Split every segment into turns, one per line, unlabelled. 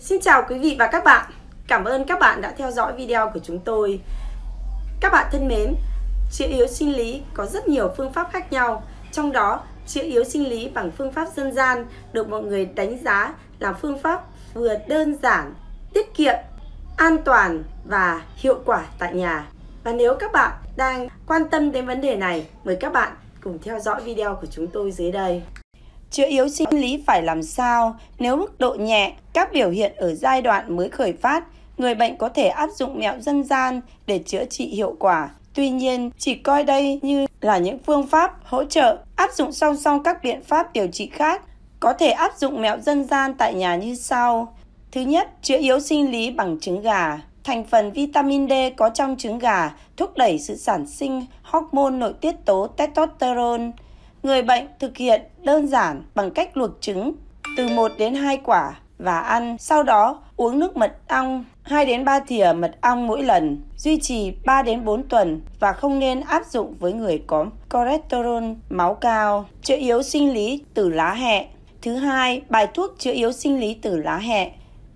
Xin chào quý vị và các bạn. Cảm ơn các bạn đã theo dõi video của chúng tôi. Các bạn thân mến, chữa yếu sinh lý có rất nhiều phương pháp khác nhau, trong đó chữa yếu sinh lý bằng phương pháp dân gian được mọi người đánh giá là phương pháp vừa đơn giản, tiết kiệm, an toàn và hiệu quả tại nhà. Và nếu các bạn đang quan tâm đến vấn đề này, mời các bạn cùng theo dõi video của chúng tôi dưới đây. Chữa yếu sinh lý phải làm sao? Nếu mức độ nhẹ, các biểu hiện ở giai đoạn mới khởi phát, người bệnh có thể áp dụng mẹo dân gian để chữa trị hiệu quả. Tuy nhiên, chỉ coi đây như là những phương pháp hỗ trợ áp dụng song song các biện pháp điều trị khác. Có thể áp dụng mẹo dân gian tại nhà như sau. Thứ nhất, chữa yếu sinh lý bằng trứng gà. Thành phần vitamin D có trong trứng gà thúc đẩy sự sản sinh hormone nội tiết tố testosterone Người bệnh thực hiện đơn giản bằng cách luộc trứng từ 1 đến 2 quả và ăn, sau đó uống nước mật ong 2 đến 3 thìa mật ong mỗi lần, duy trì 3 đến 4 tuần và không nên áp dụng với người có cholesterol máu cao, chữa yếu sinh lý từ lá hẹ. Thứ hai, bài thuốc chữa yếu sinh lý từ lá hẹ.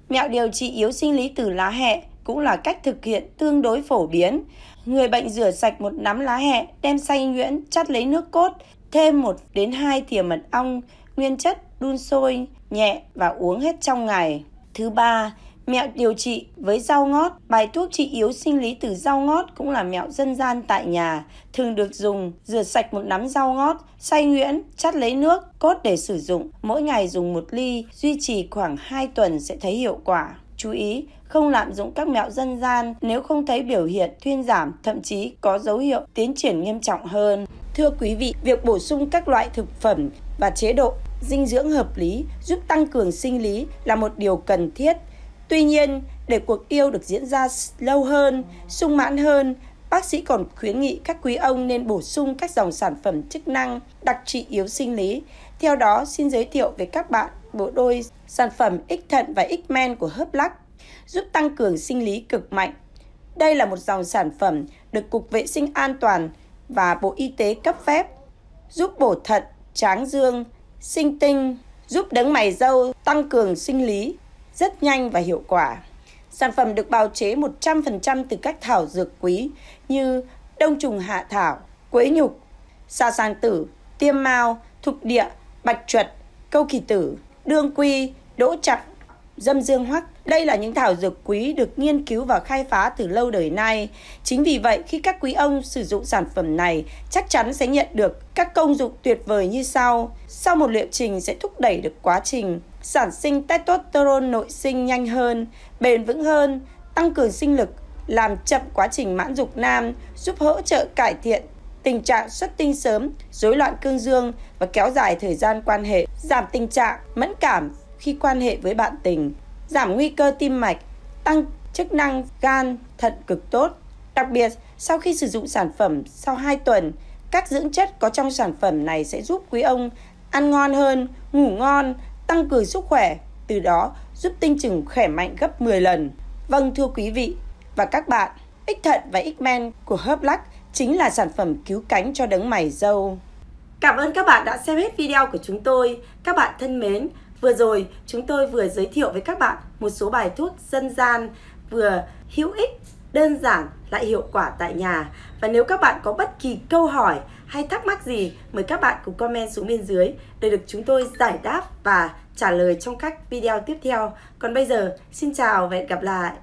Mẹo điều trị yếu sinh lý từ lá hẹ cũng là cách thực hiện tương đối phổ biến. Người bệnh rửa sạch một nắm lá hẹ, đem xay nhuyễn, chắt lấy nước cốt, Thêm 1 đến 2 thìa mật ong nguyên chất đun sôi nhẹ và uống hết trong ngày. Thứ ba, mẹo điều trị với rau ngót. Bài thuốc trị yếu sinh lý từ rau ngót cũng là mẹo dân gian tại nhà, thường được dùng rửa sạch một nắm rau ngót, xay nhuyễn, chắt lấy nước, cốt để sử dụng. Mỗi ngày dùng một ly, duy trì khoảng 2 tuần sẽ thấy hiệu quả. Chú ý, không lạm dụng các mẹo dân gian nếu không thấy biểu hiện thuyên giảm, thậm chí có dấu hiệu tiến triển nghiêm trọng hơn. Thưa quý vị, việc bổ sung các loại thực phẩm và chế độ dinh dưỡng hợp lý giúp tăng cường sinh lý là một điều cần thiết. Tuy nhiên, để cuộc yêu được diễn ra lâu hơn, sung mãn hơn, bác sĩ còn khuyến nghị các quý ông nên bổ sung các dòng sản phẩm chức năng đặc trị yếu sinh lý. Theo đó, xin giới thiệu với các bạn bộ đôi sản phẩm ích thận và ích men của Hớp Lắc, giúp tăng cường sinh lý cực mạnh. Đây là một dòng sản phẩm được Cục Vệ sinh An toàn và Bộ Y tế cấp phép, giúp bổ thận, tráng dương, sinh tinh, giúp đấng mày dâu tăng cường sinh lý, rất nhanh và hiệu quả. Sản phẩm được bào chế 100% từ các thảo dược quý như đông trùng hạ thảo, quế nhục, sa sang tử, tiêm mao, thục địa, bạch chuột, câu kỳ tử, đương quy, đỗ chặt, dâm dương hoắc. Đây là những thảo dược quý được nghiên cứu và khai phá từ lâu đời nay. Chính vì vậy, khi các quý ông sử dụng sản phẩm này, chắc chắn sẽ nhận được các công dụng tuyệt vời như sau. Sau một liệu trình sẽ thúc đẩy được quá trình sản sinh testosterone nội sinh nhanh hơn, bền vững hơn, tăng cường sinh lực, làm chậm quá trình mãn dục nam, giúp hỗ trợ cải thiện tình trạng xuất tinh sớm, rối loạn cương dương và kéo dài thời gian quan hệ, giảm tình trạng mẫn cảm khi quan hệ với bạn tình giảm nguy cơ tim mạch, tăng chức năng gan, thận cực tốt. Đặc biệt, sau khi sử dụng sản phẩm sau 2 tuần, các dưỡng chất có trong sản phẩm này sẽ giúp quý ông ăn ngon hơn, ngủ ngon, tăng cường sức khỏe, từ đó giúp tinh trùng khỏe mạnh gấp 10 lần. Vâng thưa quý vị và các bạn, Ích Thận và Ích Men của Herblak chính là sản phẩm cứu cánh cho đấng mày dâu. Cảm ơn các bạn đã xem hết video của chúng tôi. Các bạn thân mến, Vừa rồi chúng tôi vừa giới thiệu với các bạn một số bài thuốc dân gian vừa hữu ích, đơn giản lại hiệu quả tại nhà. Và nếu các bạn có bất kỳ câu hỏi hay thắc mắc gì, mời các bạn cùng comment xuống bên dưới để được chúng tôi giải đáp và trả lời trong các video tiếp theo. Còn bây giờ, xin chào và hẹn gặp lại!